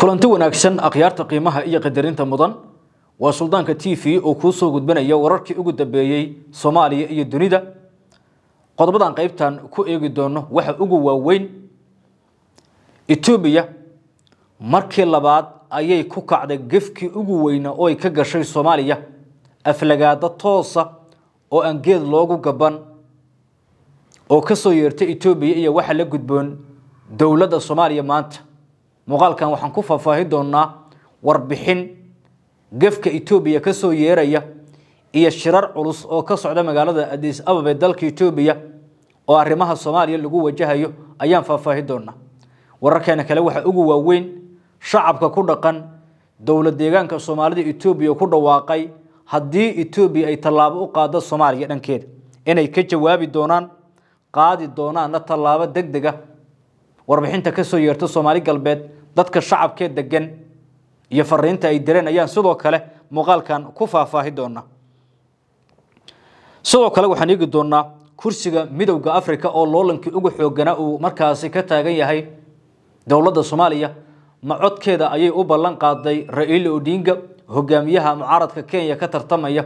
kulanti wanaagsan akhyaarta qiimaha iyo qadarinta mudan waa suldaanka t v oo kuu soo gudbanaya wararkii ugu dambeeyey soomaaliya iyo dunida qodobadan qaybtan ku eegi doono waxa ugu waaweyn etoobiya markii labaad ayay ku kacday gefkii ugu weynaa oo ay ka gashay soomaaliya aflagaado toosa oo aan geed loogu gaban oo ka soo yeertay etoobiya iyo waxa la gudboon dowladda soomaaliya maanta muuqaalkan waxaan ku faahfaahin doonaa warbixin gefka etoobiya kasoo yeeraya iyo shirar culus oo ka socda magaalada adis ababa dalka etoobiya oo arrimaha soomaaliya lagu wajahayo ayaan faahfaahin doonaa wararkeena kale waxaa ugu waaweyn shacabka ku dhaqan dowlad deegaanka soomaalida etoobiya ku dhawaaqay haddii etoobiya ay tallaabo u qaado soomaaliya dhankeeda inay ka jawaabi doonaan qaadi doonaanna tallaabo deg deg warbixinta kasoo yeerta soomaali galbeed dadka shacabkee degan iyo fariinta ay direen ayaan sidoo kale muuqaalkan ku faahfaahi doonaa sidoo kale waxaan eegi doonaa kursiga midowda africa oo loolankii ugu xooganaa uu markaasi ka taagan yahay dowladda soomaaliya ma codkeeda ayay u ballan qaaday ra-iila odinga hogaamiyaha mucaaradka kenya ka tartamaya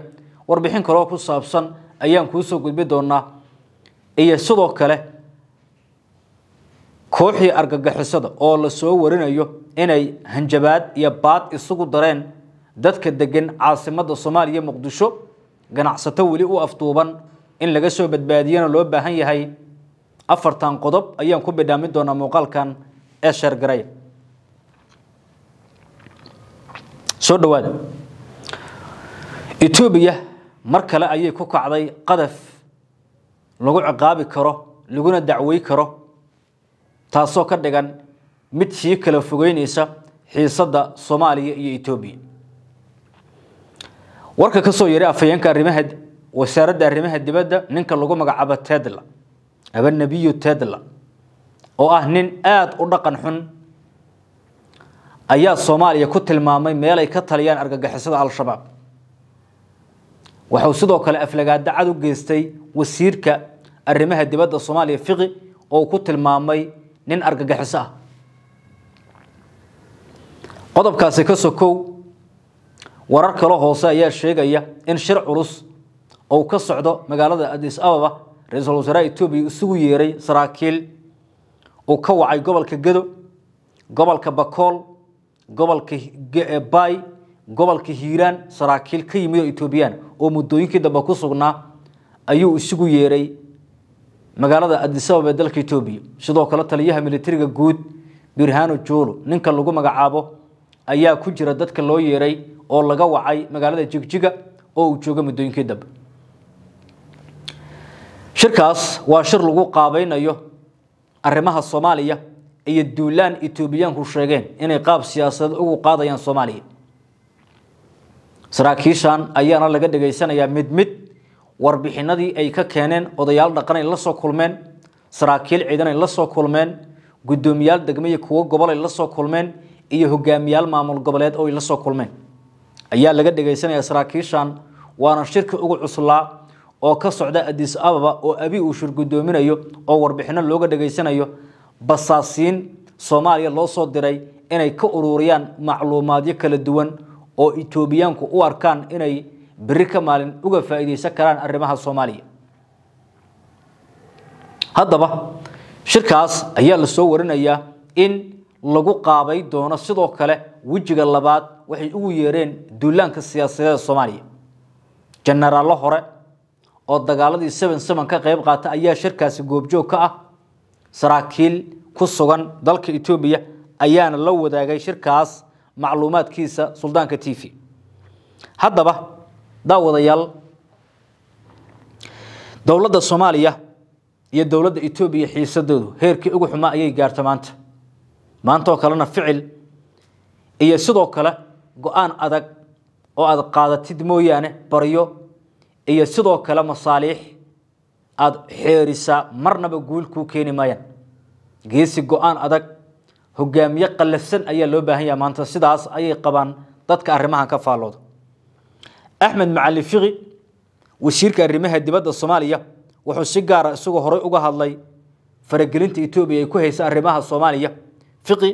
warbixin kaloo ku saabsan ayaan kuusoo gudbi doonaa iyo sidoo kale kooxii argagixisada oo la soo warinayo inay hanjabaad iyo baad isugu dareen dadka deggan caasimadda soomaaliya muqdisho ganacsato weli u afduuban in laga soo badbaadiyana loo baahan yahay afartan qodob ayaan ku bidhaamin doonaa muuqaalkan ee sheergaray soo dhawaada etoobiya mar kale ayay ku kacday qadaf lagu ciqaabi karo laguna dacwey karo taasoo ka dhigan mid sii kala fogeynaysa xiisadda soomaaliya iyo etoobiya warka ka soo yaray afhayeenka arimaha wasaaradda arrimaha dibadda ninka lagu magacaabo tedla abanabiyo tedla oo ah nin aada u dhaqan xun ayaa soomaaliya ku tilmaamay meelay ka taliyaan argagixisada al-shabaab waxuu sidoo kale aflagaada cad u geystay wasiirka arrimaha dibadda soomaaliya fiqi oo ku tilmaamay nin argagixiso ah qodobkaasi ka sokow warar kale hoose ayaa sheegaya in shir culus uu ka socdo magaalada adis ababa ra-iisul wasaaraha etoobiya isugu yeeray saraakiil uu ka wacay gobolka gedo gobolka bakool gobolka eh, baay gobolka hiiraan saraakiil ka yimid oo etoobiyaan oo muddooyinkii dambe ku sugnaa ayuu isugu yeeray magaalada adisabab ee dalka etoobiya sidoo kale taliyaha militariga guud birhano juulo ninka lagu magacaabo ayaa ku jira dadka loo yeeray oo laga wacay magaalada jigjiga oo uu jooga muddooyinkii dambe shirkaas waa shir lagu qaabaynayo arrimaha soomaaliya iyo duulaan etoobiyaanku sheegeen inay qaab siyaasadeed ugu qaadayaan soomaaliya saraakiishan ayaana laga dhagaysanayaa mid mid warbixinadii ay ka keeneen odayaal dhaqan ay la soo kulmeen saraakiil ciidan ay la kulmeen guddoomiyaal degmo iyo kuwo gobol ay la kulmeen iyo hogaamiyaal maamul goboleed oo ay la soo kulmeen ayaa laga dhegaysanayaa saraakiishan waana shirka ugu cuslaa oo ka socda adis ababa oo abi uu shir guddoominayo oo warbixino looga dhagaysanayo basaasiin soomaaliya loo soo diray inay ka ururiyaan macluumaadyo kala duwan oo itoobiyaanku u arkaan inay beri ka maalin uga faa'iidaysan karaan arrimaha soomaaliya haddaba shirkaas ayaa lasoo warinayaa in lagu qaabay doono sidoo kale wejiga labaad waxay ugu yeereen duulaanka siyaasadeeda soomaaliya jenaraallo hore oo dagaaladii seven seven ka qayb qaata ayaa shirkaasi goobjoog ka ah saraakiil ku sugan dalka etoobiya ayaana la wadaagay shirkaas macluumaadkiisa suldaanka t v haddaba daawadayaal dowladda soomaaliya iyo dowladda etoobiya xiisadoodu heerkii ugu xumaa ayay gaarta maanta maantaoo kalena ficil iyo sidoo kale go-aan adag oo aada qaadatid mooyaane baryo iyo sidoo kale masaaliix aada xeerisaa marnaba guul kuu keeni maayaan geesi go-aan adag hogaamiye qallafsan ayaa loo baahan yaha maanta sidaas ayay qabaan dadka arrimahan ka faallooda axmed macali fiqi wasiirka arrimaha dibadda soomaaliya wuxuu si gaara ah isagoo horey uga hadlay faragelinta etoobiya ay ku haysa arrimaha soomaaliya fiqi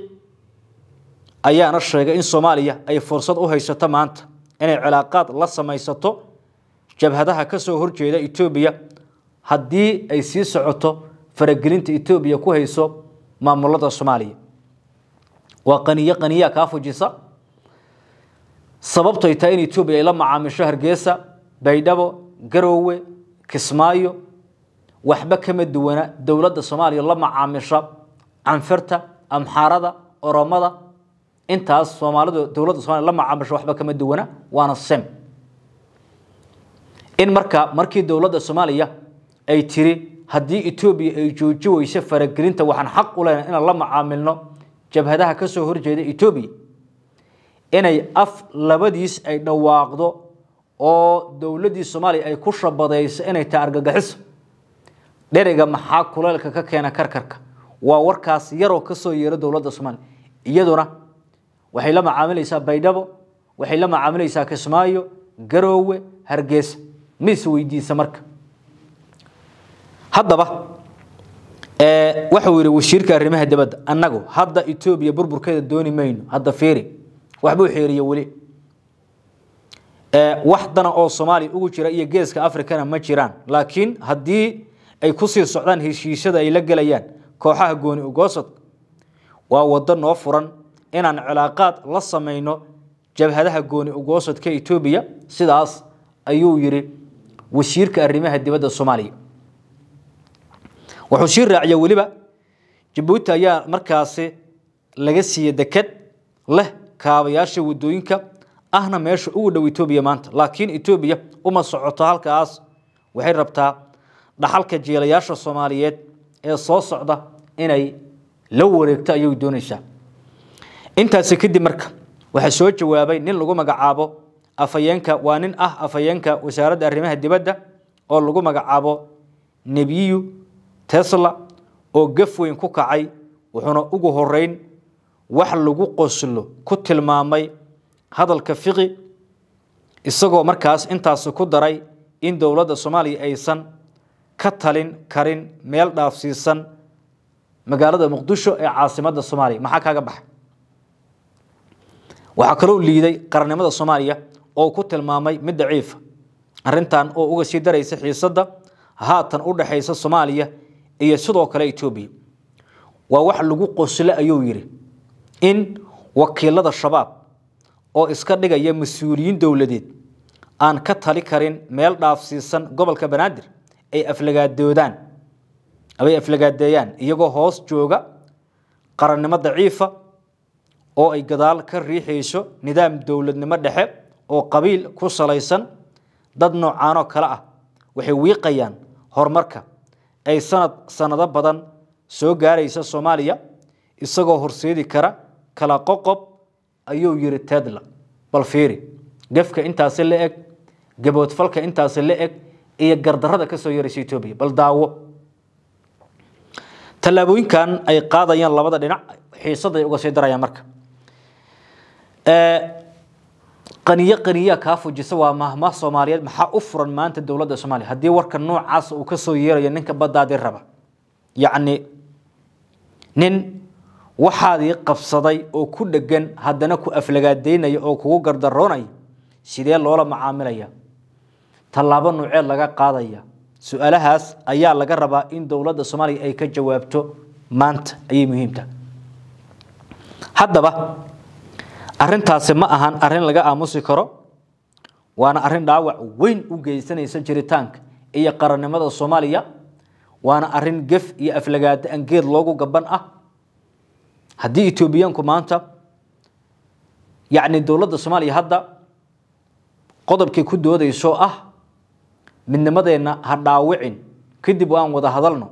ayaana sheegay in soomaaliya ay fursad u haysato maanta inay cilaaqaad la samaysato jabhadaha ka soo horjeeda etoobiya haddii ay sii socoto faragelinta etoobiya ku hayso maamulada soomaaliya waa qaniyo qaniyaa kaa fujisa sababto tahay in etoobiya ay la macaamisho hargeysa baydhabo garoowe kismaayo waxba kama duwana dowladda soomaaliya la macaamisha canfirta amxaarada oromada intaas soomaalidu dowladda somaliya la macaamisho waxba kama duwana waana sem in marka markii dowladda soomaaliya ay tiri haddii etoobiya ay jooji weyso faragelinta waxaan xaq u lehna inaan la macaamilno jabhadaha kasoo horjeeda etoobiya inay af labadiis ay dhawaaqdo oo dowladdii soomaaliya ay ku shabadayso inay ta argagixiso dheriga maxaa kuleelka ka keena karkarka waa warkaas yaroo kasoo yeero dowladda soomaaliya iyaduna waxay la macaamilaysaa baydhabo waxay la macaamilaysaa kismaayo garoowe hargeysa ma is weydiisa marka haddaba waxau yihi wasiirka arrimaha dibadda annagu hadda etoobiya burburkeeda dooni mayno hadda fiiri waxbuu xeeriye weli eh, wax dana oo soomaaliya ugu jira iyo geeska afrikana ma jiraan laakiin haddii ay ku sii socdaan heshiisyada ay la gelayaan kooxaha gooni ugoosodka waa waddo noo furan inaan cilaaqaad la samayno jabhadaha gooni ugoosodka etoobiya sidaas ayuu yidhi wasiirka arrimaha dibadda soomaaliya wuxuu sii raaciya weliba jabuuti ayaa markaasi laga siiyey deked leh kaabayaasha wadooyinka ahna meesha ugu dhow etoobiya maanta laakiin etoobiya uma socoto halkaas waxay rabtaa dhaxalka jeelayaasha soomaaliyeed ee soo socda inay la wareegto ayay doonaysaa intaasi kadib marka waxaa soo jawaabay nin lagu magacaabo afhayeenka waa nin ah afhayeenka wasaaradda arrimaha dibadda oo lagu magacaabo nebiyu tesla oo gaf weyn ku kacay wuxuuna ugu horeyn wax lagu qoslo ku tilmaamay hadalka fiqi isagoo markaas intaas ku daray in dowladda soomaaliya aysan ka talin karin meel dhaafsiisan magaalada muqdisho ee caasimada soomaaliya maxaa kaaga baxa waxaa kaloo liiday qaranimada soomaaliya oo ku tilmaamay mid daciifa arintan ah. oo uga sii daraysa xiisadda haatan u dhexaysa soomaaliya iyo sidoo kale etoobiya waa wax lagu qoslo ayuu yidhi in wakiilada shabaab oo iska dhigaya mas-uuliyiin dowladeed aan ka tali karin meel dhaafsiisan gobolka banaadir ay aflagaadoodaan ay aflagaadeeyaan iyagoo hoos jooga qarannimo daciifa oo ay gadaal ka riixayso nidaam dowladnimo dhexe oo qabiil ku salaysan dad noocaanoo kale ah waxay wiiqayaan horumarka ay sanad sannado badan soo gaaraysa soomaaliya isagoo horseedi kara kala qoqob ayuu yiri tedla bal fiiri gefka intaasi la eg gaboodfalka intaasi la eg iyo gardarada kasoo soo yaraysa etoobiya bal daawo tallaabooyinkan ay qaadayaan labada dhinac xiisaday uga sii darayaan marka qaniyo qaniya kaa fujisa waa mahmaah soomaaliyeed maxaa u furan maanta dowladda soomaaliya haddii warka noocaas uu kasoo yeerayo ninka badaadi raba yacni nin waxaadii qabsaday oo ku dhegan haddana ku aflagaadaynaya oo kugu gardaroonaya sidee loola macaamilaya tallaabo nuuceed laga qaadaya su-aalahaas ayaa laga rabaa in dowladda soomaaliya ay ka jawaabto maanta ayay muhiimta haddaba arintaasi ma ahan arin laga aamusi karo waana arin dhaawac weyn u geysanaysa jiritaanka iyo qarannimada soomaaliya waana arin gef iyo aflagaada aan geed loogu gaban ah haddii etoobiyaanku maanta yacni dowladda soomaaliya hadda qodobkay ku doodayso ah midnimadeenna ha dhaawicin kadib aan wada hadalno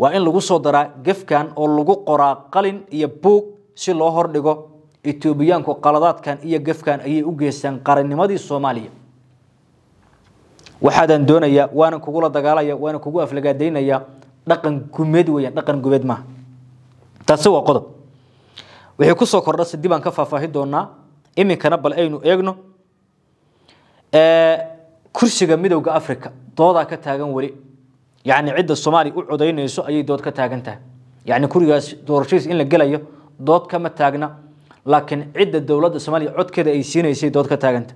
waa in lagu soo daraa gefkan oo lagu qoraa qalin iyo buog si loo hordhigo etoobiyaanku qaladaadkan iyo gefkan ayay u geystaan qarannimadii soomaaliya waxaadaan doonayaa waanan kugula dagaalaya waanan kugu aflagaadaynayaa dhaqan gumeed weeyaan dhaqan gumeed maaha taasi waa qodob wixii ku soo kordhase dib aan ka faahfaahin doonaa iminkana bal aynu eegno kursiga midowda africa doodaa ka taagan weli yacni cidda soomaaliya u codaynayso ayay dood ka taagan tahay yacni kurigaas doorashadiis in la gelayo dood kama taagna laakiin cidda dowladda soomaaliya codkeeda ay siinaysay dood ka taaganta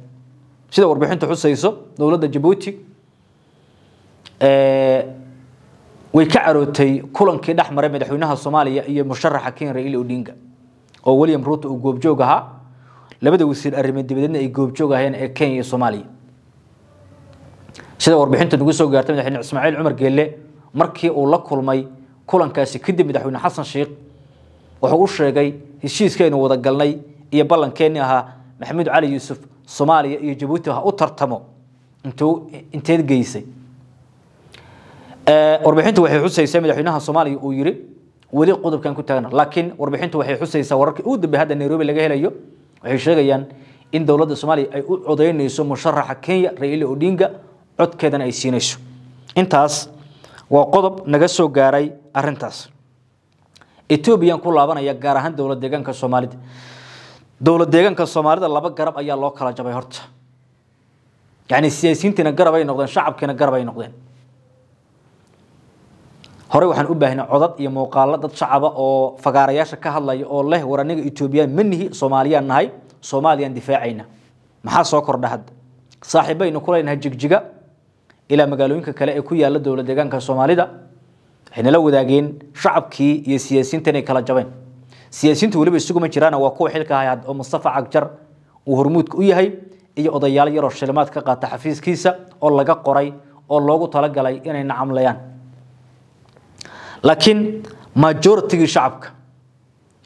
sida warbixinta xusayso dowladda jabuuti way ka carootay kulankii dhex maray madaxweynaha soomaaliya iyo musharaxa kenya rail odinga oo william ruuto uu goobjoog ahaa labada wasiir arrimeed dibadeedna ay goobjoog aheen ee kenya iyo soomaaliya sida warbixinta nagu soo gaartay madaxweyne ismaaciil cumar geelle markii uu la kulmay kulankaasi kadib madaxweyne xasan sheikh wuxuu u sheegay heshiiskaynu wada galnay iyo ballankeenni ahaa maxamuud cali yuusuf soomaaliya iyo jabuuti ha u tartamo intuu inteed geysay Eh, warbixintu waxay xusaysaa madaxweynaha soomaaliya uu yiri weli qodobkan ku taagna laakiin warbixintu waxay xusaysaa wararkii ugu dambe hadda nairobi laga helayo waxay sheegayaan in dowladda soomaaliya ay u codaynayso musharaxa kenya raila odinga codkeedana ay siinayso intaas waa qodob naga soo gaaray arintaas etoobiyaan ku laabanaya gaar ahaan dowlad deegaanka soomaalida dowlad deegaanka soomaalida laba garab ayaa loo kala jabay horta yacni siyaasiyiintiina garab ay noqdeen shacabkiina garab ay noqdeen horey waxaan u baahnay codad iyo muuqaallo dad shacaba oo fagaarayaasha ka hadlaya oo leh war aniga etoobiyaan ma nihi soomaaliyaan nahay soomaaliyaan difaacayna maxaa soo kordha hadda saaxiibaynu ku leynahay jigjiga ilaa magaalooyinka kale ee ku yaala dowla deegaanka soomaalida waxay nala wadaageen shacabkii iyo siyaasiyiinta inay kala jabeen siyaasiyiinta weliba isuguma jiraan waa kuwa xilka hay oo mustafa cagjar uu hormuudka u yahay iyo odayaal yaroo shilimaad ka qaata xafiiskiisa oo laga qoray oo loogu talagalay inay nacamlayaan laakiin majoritigii shacabka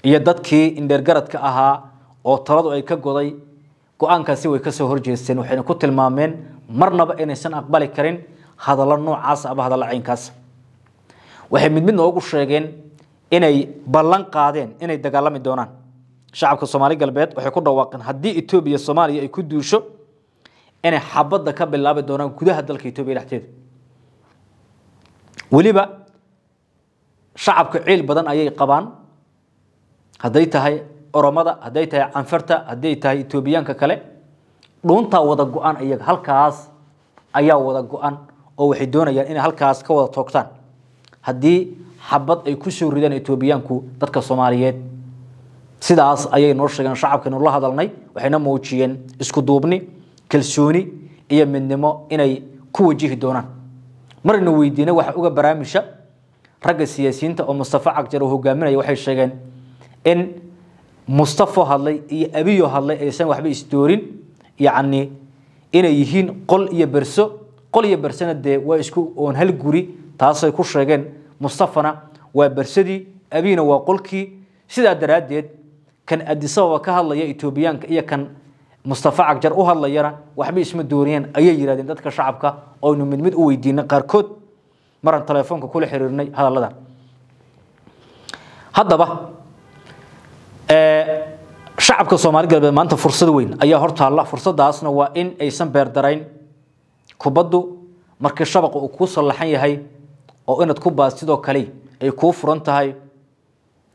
iyo dadkii indheergaradka ahaa oo taladu ay ka goday go-aankaasi way kasoo horjeesteen waxayna ku tilmaameen marnaba inaysan aqbali karin hadallo noocaas ah ama hadallo caynkaas ah. waxay mid mid noogu sheegeen inay ballan qaadeen inay dagaalami doonaan shacabka soomaali galbeed waxay ku dhawaaqeen haddii etoobiya soomaaliya ay ku duusho inay xabadda ka bilaabi doonaan gudaha dalka etoobiya dhexdeeda weliba shacabka ciil badan ayay qabaan hadday tahay oromada hadday tahay canfarta hadday tahay etoobiyaanka kale dhuuntaa wada go-an iyaga halkaas ayaa wada go-an oo waxay doonayaan inay halkaas ka wada toogtaan haddii xabad ay ku soo ridaan etoobiyaanku dadka soomaaliyeed sidaas ayay noo sheegeen shacabkaynu la hadalnay waxayna muujiyeen isku duubni kalsooni iyo midnimo inay ku wajihi doonaan marayna weydiinay waxaa uga baraamisha ragga siyaasiyiinta oo mustafa cagjar uu hogaaminaya waxay sheegeen in mustafo hadlay iyo abiyo hadlay aysan waxba isdoorin yacni inay yihiin qol iyo berso qol iyo bersona dee waa isku oon hal guri taasay ku sheegeen mustafana waa bersadii abiyna waa qolkii sidaa daraaddeed kan adisababa ka hadlaya etoobiyaanka iyo kan mustafa cagjar u hadlayana waxba isma dooriyeen ayay yidhahdeen dadka shacabka oynu mid mid u weydiina qaarkood maraan telefoonka kula xiriirnay hadalladan haddaba eh, shacabka soomaali galbeed maanta fursad weyn ayaa hortaalla fursaddaasna waa in aysan beerdarayn kubaddu markii shabaqa uu kuu sallaxan yahay oo inaad ku baastidoo kale ay kuu furan tahay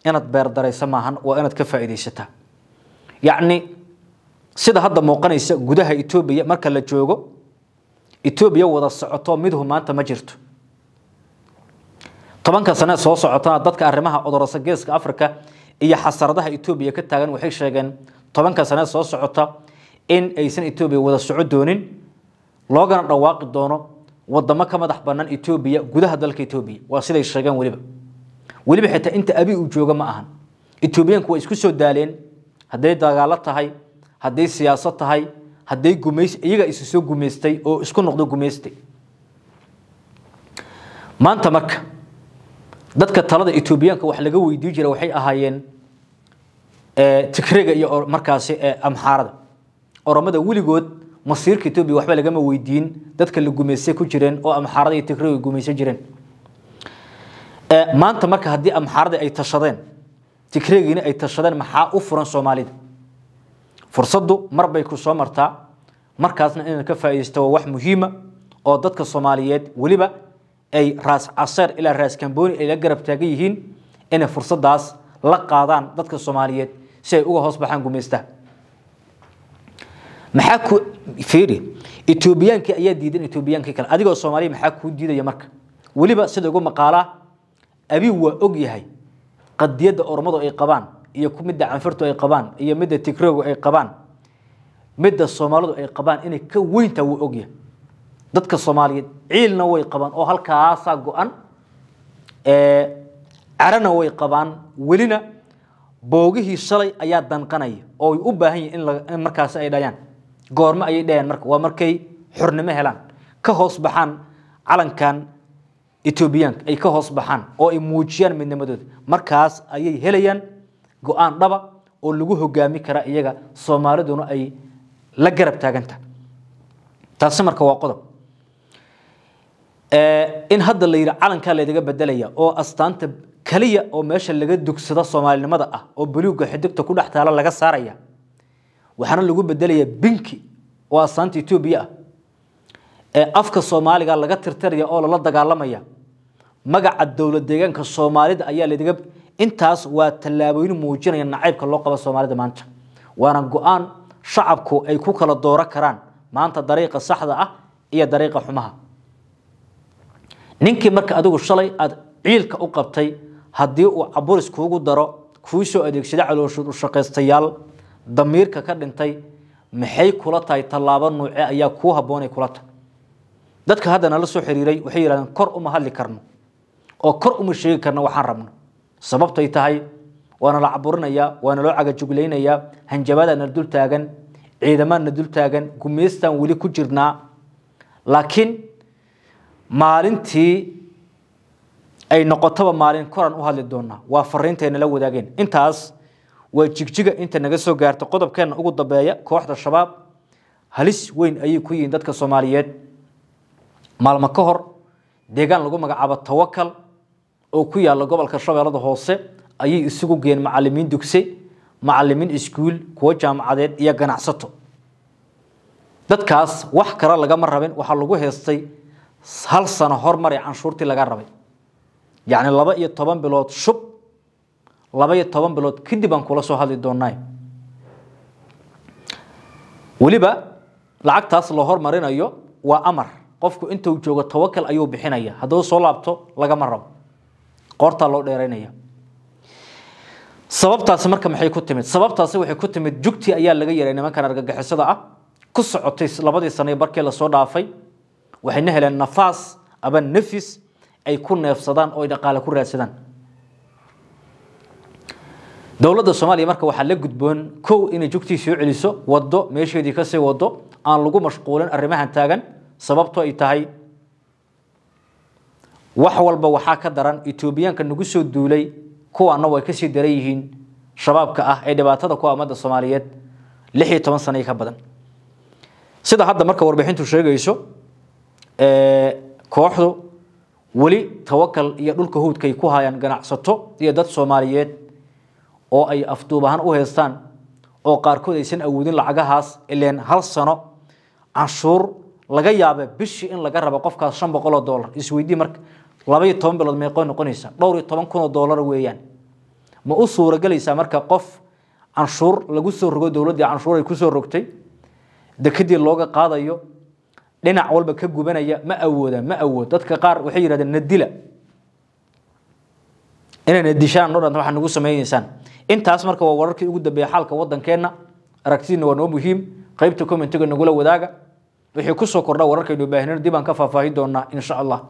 inaad beerdaraysa maahan waa inaad ka faa'iidaysataa yacni sida hadda muuqanaysa gudaha etoobiya marka la joogo etoobiya wada socoto midhu maanta ma jirto tobanka sane soo socota dadka arrimaha odorasa geeska africa iyo xasaradaha etoobiya ka taagan waxay sheegeen tobanka sane soo socota in aysan etoobiya wada soco doonin loogana dhawaaqi doono wadamo ka madax bannaan etoobiya gudaha dalka etoobiya waa siday sheegeen weliba weliba xitaa inta abi uu jooga ma ahan etoobiyaanku waa isku soo daaleen hadday dagaalo tahay hadday siyaasad tahay hadday gumays iyaga isu soo gumaystay oo isku noqdo gumaystay maanta marka dadka talada etoobiyaanka wax laga weydii jira waxay ahaayeen eh, tigriga iyo markaasi eh, amxaarada oromada weligood masiirka etoobiya waxba lagama weydiin dadka la gumayse ku jireen oo amxaarada iyo tigriga gumaysan jireen eh, maanta marka haddii amxaaradii ay tashadeen tigrigiina ay tashadeen maxaa u furan soomaalida fursaddu mar bay ku soo martaa markaasna inaan ka faa'iidaysto waa wax muhiima oo dadka soomaaliyeed weliba ay raas caseer ilaa raas kambooni ay la garab taagan yihiin inay fursadaas la qaadaan dadka soomaaliyeed si ay uga hoos baxaan gumaysta maxaa ku fiiri etoobiyaankii ayaa diidan etoobiyaankii kale adigoo soomaaliya maxaa kuu diidaya marka weliba sida ugu maqaalaa abi waa og yahay qadiyadda ormadu ay qabaan iyo midda canfurtu ay qabaan iyo midda tigroogu ay qabaan midda soomaalidu ay qabaan inay ka weyntaa wuu ogyahay dadka soomaaliyeed ciilna way qabaan oo halkaasaa go-an carana way qabaan welina boogihii shalay ayaa danqanaya oo ay u baahan yihin in markaasi ay dhayaan goormo ayay dhayaan marka waa markay xornimo helaan ka hoos baxaan calankan etoobiyaanka ay ka hoos baxaan oo ay muujiyaan midnimadooda markaas ayay helayaan go-aan dhaba oo lagu hogaami kara iyaga soomaaliduna ay la garab taagan tahay taasi marka waa qodob Eh, in hadda la yidhi calankaa laydaga bedelaya oo astaanta keliya oo meesha laga dugsado soomaalinimada ah oo buluugga xidigta ku dhex taala laga saaraya waxaana lagu bedelayaa binki oo astaanta etoobiya ah ee eh, afka soomaaliga laga tirtiraya oo lala dagaalamaya magaca dowlad deegaanka soomaalida ayaa laydaga intaas waa tallaabooyin muujinaya nacaybka loo qabo soomaalida maanta waana go-aan shacabku ay ku kala dooro karaan maanta dariiqa saxda ah iyo dariiqa xumaha ninkii marka adigu shalay aad ciilka u qabtay haddii uu caburis kuugu daro kuu soo adeegsada calooshaqaystayaal damiirka ka dhintay maxay kula tahay tallaabo nuuce ayaa kuu habboonay kula tahay dadka hadda nala soo xiriiray waxay yidhahdeen kor uma hadli karno oo kor uma sheegi karno waxaan rabno sababtay tahay waana la caburinayaa waana loo cagajuglaynayaa hanjabaadaa na dul taagan ciidamaa dul taagan gumaystaan weli ku jirnaa laakiin maalintii ay noqotaba maalin koran u hadli doonaa waa nala wadaageen intaas waa jigjiga inta naga soo gaarta qodobkeenna ugu dambeeya kooxda shabaab halis weyn ayay ku yihiin dadka soomaaliyeed maalmo ka hor deegaan lagu magacaabo tawakal oo ku yaalla gobolka shabeellada hoose ayay isugu geyeen macalimiin dugse macalimiin iskuul kuwo jaamacadeed iyo ganacsato dadkaas wax kale lagama rabin waxaa lagu heystay hal sano hormari canshuurtii laga rabay yacni laba iyo toban bilood shub laba iyo toban bilood kadib aan kula soo hadli doonaa weliba lacagtaas la hormarinayo waa amar qofku intuu joogo tawakal ayuu bixinaya hadduu soo laabto lagama rabo qoortaa loo dheeraynaya sababtaasi marka maxay ku timid sababtaasi waxay ku timid jugtii ayaa laga yaray nimankan argagixisada ah ku socotay labadii sano barkii lasoo dhaafay waxayna heleen nafaas aba nafis ay ku neefsadaan oo ay dhaqaale ku raadsadaan dowladda soomaaliya marka waxaa la gudboon kow inay jugtii soo celiso waddo meesheedii kasii waddo aan lagu mashquulin arrimahan taagan sababto ay tahay wax walba waxaa ka daran etoobiyaanka nagu soo duulay kuwaana way kasii daran yihiin shabaabka ah ee dhibaatada ku ummadda soomaaliyeed lix iyo toban sano iyo ka badan sida hadda marka warbixintu sheegayso kooxdu weli tawakal iyo dhulka huudkay ku hayaan ganacsato iyo dad soomaaliyeed oo ay afduub ahaan u haystaan oo qaarkood aysan awoodin lacagahaas ileen hal sano canshuur laga yaaba bishii in laga rabo qofkaas shan boqoloo doolar isweydii marka labaiyo toban bilood meeqoo noqonaysa dhowr iyo toban kunoo doolar weeyaan ma u suuragelaysaa marka qof canshuur lagu soo rogo dowladdii canshuur ay ku soo rogtay dekadii looga qaadayo dhinac walba ka gubanaya ma awoodaan ma awood dadka qaar waxay yidhahdeen nadila inay nadishaan o waxaa nagu samaynaysaan intaas marka waa wararkii ugu dambeeya xaalka waddankeenna aragtidiinna waa noo muhiim qaybta commentiga nagula wadaaga wixii kusoo soo kordha wararkaynu baahinayn dibaan ka faahfaahin doonaa insha allah